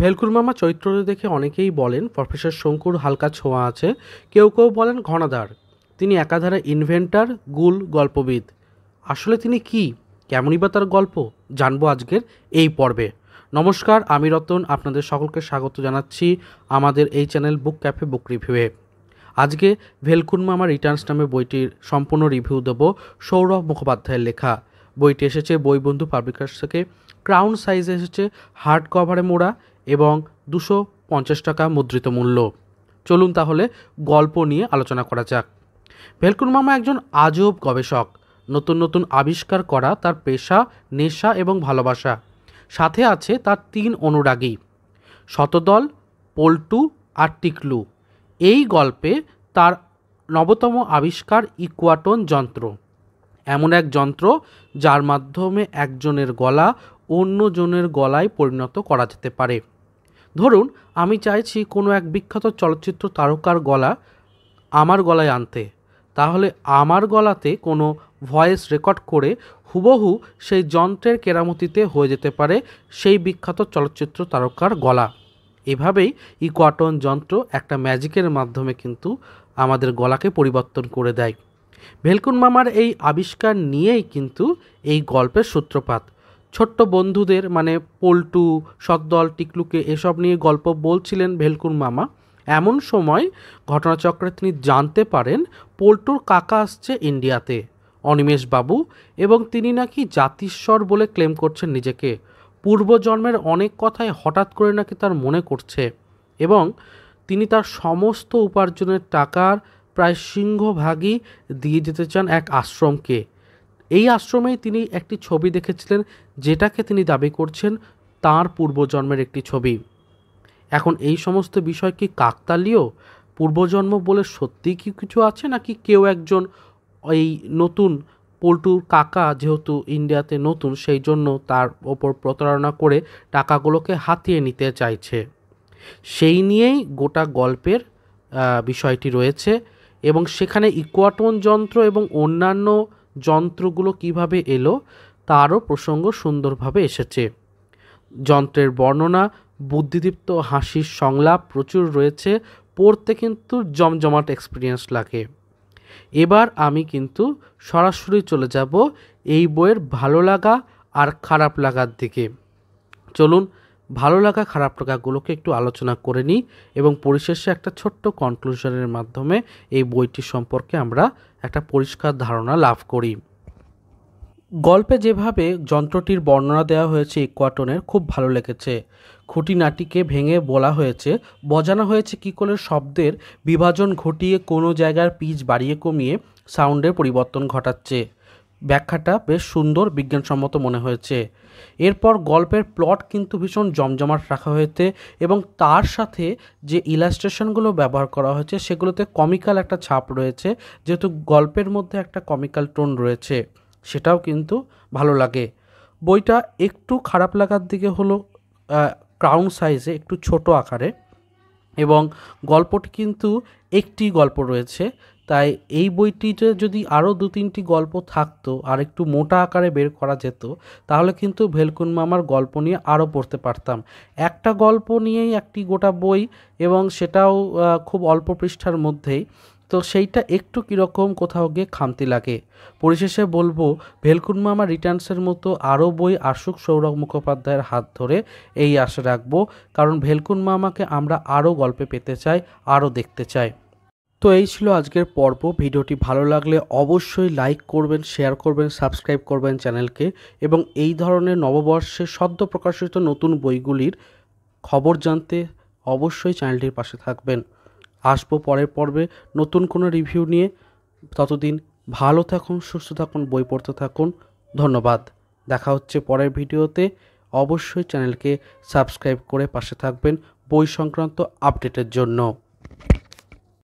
ভেলকুর মামা চরিত্র দেখে অনেকেই বলেন প্রফেসর শঙ্কুর হালকা ছোঁয়া আছে কেউ কেউ বলেন ঘনাদার তিনি একাধারে ইনভেন্টার গুল গল্পবিদ আসলে তিনি কি কেমনই বা তার গল্প জানবো আজকের এই পর্বে নমস্কার আমি রতন আপনাদের সকলকে স্বাগত জানাচ্ছি আমাদের এই চ্যানেল বুক ক্যাফে বুক রিভিউয়ে আজকে ভেলকুন মামা রিটার্নস নামে বইটির সম্পূর্ণ রিভিউ দেব সৌরভ মুখোপাধ্যায়ের লেখা বইটি এসেছে বইবন্ধু পাবলিকার্স থেকে ক্রাউন সাইজে এসেছে হার্ড কভারে মোড়া এবং দুশো পঞ্চাশ টাকা মুদ্রিত মূল্য চলুন তাহলে গল্প নিয়ে আলোচনা করা যাক ভেলকুন মামা একজন আজব গবেষক নতুন নতুন আবিষ্কার করা তার পেশা নেশা এবং ভালোবাসা সাথে আছে তার তিন অনুরাগী শতদল পল্টু আর টিকলু এই গল্পে তার নবতম আবিষ্কার ইকুয়াটন যন্ত্র এমন এক যন্ত্র যার মাধ্যমে একজনের গলা অন্যজনের গলায় পরিণত করা যেতে পারে ধরুন আমি চাইছি কোনো এক বিখ্যাত চলচ্চিত্র তারকার গলা আমার গলায় আনতে তাহলে আমার গলাতে কোনো ভয়েস রেকর্ড করে হুবহু সেই যন্ত্রের কেরামতিতে হয়ে যেতে পারে সেই বিখ্যাত চলচ্চিত্র তারকার গলা এভাবেই ইকোয়াটন যন্ত্র একটা ম্যাজিকের মাধ্যমে কিন্তু আমাদের গলাকে পরিবর্তন করে দেয় ভেলকুন মামার এই আবিষ্কার নিয়েই কিন্তু এই গল্পের সূত্রপাত ছোট্ট বন্ধুদের মানে পল্টু সদ্দল টিকলুকে এসব নিয়ে গল্প বলছিলেন ভেলকুর মামা এমন সময় ঘটনাচক্রে তিনি জানতে পারেন পল্টুর কাকা আসছে ইন্ডিয়াতে অনিমেষবাবু এবং তিনি নাকি জাতিস্বর বলে ক্লেম করছেন নিজেকে পূর্বজন্মের অনেক কথাই হঠাৎ করে নাকি তার মনে করছে এবং তিনি তার সমস্ত উপার্জনের টাকার প্রায় সিংহভাগই দিয়ে যেতে চান এক আশ্রমকে এই আশ্রমে তিনি একটি ছবি দেখেছিলেন যেটাকে তিনি দাবি করছেন তার পূর্বজন্মের একটি ছবি এখন এই সমস্ত বিষয় কি কাকতালীয় পূর্বজন্ম বলে সত্যিই কি কিছু আছে নাকি কেউ একজন এই নতুন পল্টুর কাকা যেহেতু ইন্ডিয়াতে নতুন সেই জন্য তার ওপর প্রতারণা করে টাকাগুলোকে হাতিয়ে নিতে চাইছে সেই নিয়েই গোটা গল্পের বিষয়টি রয়েছে এবং সেখানে ইকোয়াটন যন্ত্র এবং অন্যান্য যন্ত্রগুলো কিভাবে এলো তারও প্রসঙ্গ সুন্দরভাবে এসেছে যন্ত্রের বর্ণনা বুদ্ধিদীপ্ত হাসির সংলাপ প্রচুর রয়েছে পড়তে কিন্তু জমজমাট এক্সপিরিয়েন্স লাগে এবার আমি কিন্তু সরাসরি চলে যাব এই বইয়ের ভালো লাগা আর খারাপ লাগার দিকে চলুন ভালো লাগা খারাপ লাগাগুলোকে একটু আলোচনা করে নিই এবং পরিশেষে একটা ছোট্ট কনক্লুশনের মাধ্যমে এই বইটি সম্পর্কে আমরা একটা পরিষ্কার ধারণা লাভ করি গল্পে যেভাবে যন্ত্রটির বর্ণনা দেওয়া হয়েছে ইকোয়াটনের খুব ভালো লেগেছে খুঁটিনাটিকে ভেঙে বলা হয়েছে বজানো হয়েছে কী করে শব্দের বিভাজন ঘটিয়ে কোনো জায়গার পিচ বাড়িয়ে কমিয়ে সাউন্ডের পরিবর্তন ঘটাচ্ছে ব্যাখ্যাটা বেশ সুন্দর বিজ্ঞানসম্মত মনে হয়েছে এরপর গল্পের প্লট কিন্তু ভীষণ জমজমাট রাখা হয়েছে এবং তার সাথে যে ইলাস্ট্রেশনগুলো ব্যবহার করা হয়েছে সেগুলোতে কমিক্যাল একটা ছাপ রয়েছে যেহেতু গল্পের মধ্যে একটা কমিক্যাল টোন রয়েছে সেটাও কিন্তু ভালো লাগে বইটা একটু খারাপ লাগার দিকে হলো ক্রাউন সাইজে একটু ছোট আকারে এবং গল্পটি কিন্তু একটি গল্প রয়েছে তাই এই বইটিতে যদি আরও দু তিনটি গল্প থাকতো আর একটু মোটা আকারে বের করা যেত তাহলে কিন্তু ভেলকুন মামার গল্প নিয়ে আরও পড়তে পারতাম একটা গল্প নিয়েই একটি গোটা বই এবং সেটাও খুব অল্প পৃষ্ঠার মধ্যেই তো সেইটা একটু কীরকম কোথাও গিয়ে খামতি লাগে পরিশেষে বলবো ভেলকুন মামা রিটার্নসের মতো আরও বই আসুক সৌরভ মুখোপাধ্যায়ের হাত ধরে এই আশা রাখবো কারণ ভেলকুন মামাকে আমরা আরও গল্পে পেতে চাই আরও দেখতে চাই তো এই ছিল আজকের পর্ব ভিডিওটি ভালো লাগলে অবশ্যই লাইক করবেন শেয়ার করবেন সাবস্ক্রাইব করবেন চ্যানেলকে এবং এই ধরনের নববর্ষে সদ্য প্রকাশিত নতুন বইগুলির খবর জানতে অবশ্যই চ্যানেলটির পাশে থাকবেন আসবো পরের পর্বে নতুন কোনো রিভিউ নিয়ে ততদিন ভালো থাকুন সুস্থ থাকুন বই পড়তে থাকুন ধন্যবাদ দেখা হচ্ছে পরের ভিডিওতে অবশ্যই চ্যানেলকে সাবস্ক্রাইব করে পাশে থাকবেন বই সংক্রান্ত আপডেটের জন্য